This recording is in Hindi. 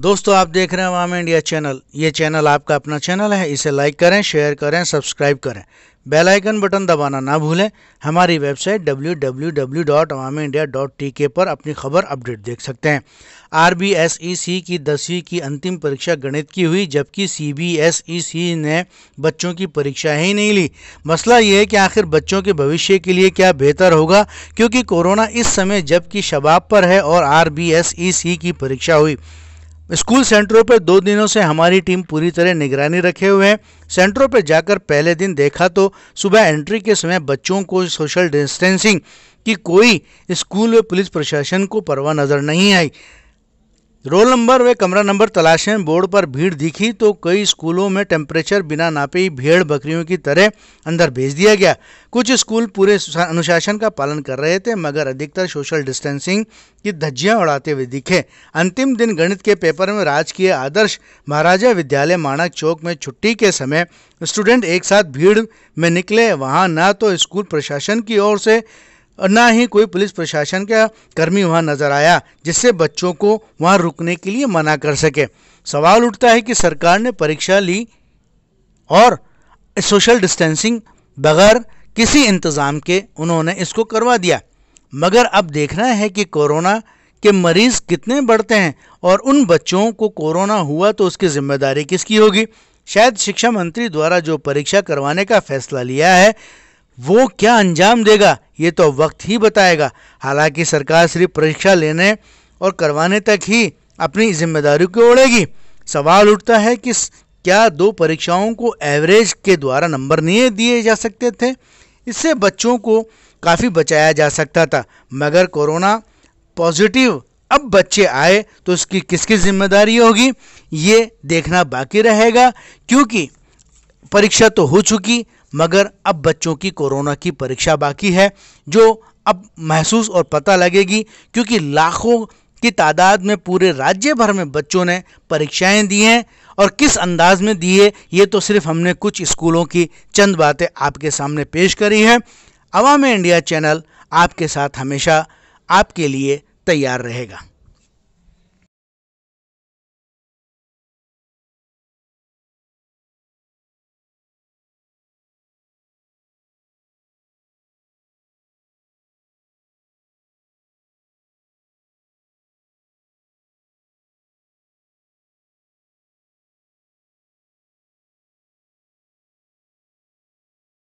दोस्तों आप देख रहे हैं वाम इंडिया चैनल ये चैनल आपका अपना चैनल है इसे लाइक करें शेयर करें सब्सक्राइब करें बेल आइकन बटन दबाना ना भूलें हमारी वेबसाइट www.awamindia.tk पर अपनी खबर अपडेट देख सकते हैं आर की दसवीं की अंतिम परीक्षा गणित की हुई जबकि सी ने बच्चों की परीक्षा ही नहीं ली मसला ये है कि आखिर बच्चों के भविष्य के लिए क्या बेहतर होगा क्योंकि कोरोना इस समय जबकि शबाब पर है और आर की परीक्षा हुई स्कूल सेंटरों पर दो दिनों से हमारी टीम पूरी तरह निगरानी रखे हुए हैं सेंटरों पर जाकर पहले दिन देखा तो सुबह एंट्री के समय बच्चों को सोशल डिस्टेंसिंग की कोई स्कूल व पुलिस प्रशासन को परवाह नज़र नहीं आई रोल नंबर व कमरा नंबर तलाशें बोर्ड पर भीड़ दिखी तो कई स्कूलों में टेम्परेचर बिना नापे ही भेड़ बकरियों की तरह अंदर भेज दिया गया कुछ स्कूल पूरे अनुशासन का पालन कर रहे थे मगर अधिकतर सोशल डिस्टेंसिंग की धज्जियां उड़ाते हुए दिखे अंतिम दिन गणित के पेपर में राजकीय आदर्श महाराजा विद्यालय माणक चौक में छुट्टी के समय स्टूडेंट एक साथ भीड़ में निकले वहाँ न तो स्कूल प्रशासन की ओर से और ना ही कोई पुलिस प्रशासन का कर्मी वहां नजर आया जिससे बच्चों को वहां रुकने के लिए मना कर सके सवाल उठता है कि सरकार ने परीक्षा ली और सोशल डिस्टेंसिंग बगैर किसी इंतज़ाम के उन्होंने इसको करवा दिया मगर अब देखना है कि कोरोना के मरीज़ कितने बढ़ते हैं और उन बच्चों को कोरोना हुआ तो उसकी जिम्मेदारी किसकी होगी शायद शिक्षा मंत्री द्वारा जो परीक्षा करवाने का फैसला लिया है वो क्या अंजाम देगा ये तो वक्त ही बताएगा हालांकि सरकार सिर्फ परीक्षा लेने और करवाने तक ही अपनी जिम्मेदारी को ओढ़ेगी सवाल उठता है कि क्या दो परीक्षाओं को एवरेज के द्वारा नंबर नहीं दिए जा सकते थे इससे बच्चों को काफ़ी बचाया जा सकता था मगर कोरोना पॉजिटिव अब बच्चे आए तो उसकी किसकी जिम्मेदारी होगी ये देखना बाकी रहेगा क्योंकि परीक्षा तो हो चुकी मगर अब बच्चों की कोरोना की परीक्षा बाकी है जो अब महसूस और पता लगेगी क्योंकि लाखों की तादाद में पूरे राज्य भर में बच्चों ने परीक्षाएं दी हैं और किस अंदाज में दी है ये तो सिर्फ हमने कुछ स्कूलों की चंद बातें आपके सामने पेश करी हैं अवाम इंडिया चैनल आपके साथ हमेशा आपके लिए तैयार रहेगा